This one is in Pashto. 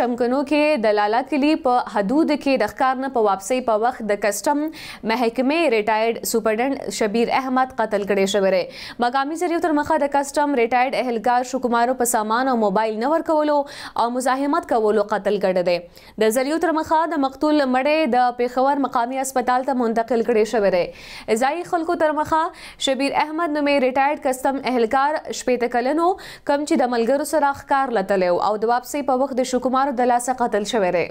چمکنو کې د لالا کلی په حدود کې د ښکار نه په واپسي په وخت د کسٹم محکمې ریټایرډ سپرډنټ شبیر احمد قتل کړي شوی دی مقامی ذریعو تر مخه د کسٹم ریټایرډ اهلګار شکمارو په سامان او موبایل نه ورکولو او مزاحمت کولو قتل کړي دی د ذریعو تر مخه د مقتول مړې د پیښور مقامی هسپتال ته منتقل کړي شوی دی ځای خلکو تر مخه شبیر احمد نومې ریټایرډ کسٹم اهلګار شپېته کلنو کم چې د ملګرو سره ښکار لتلو او د واپسي په وخت د شکمارو عمر د لاسه قتل شوی دی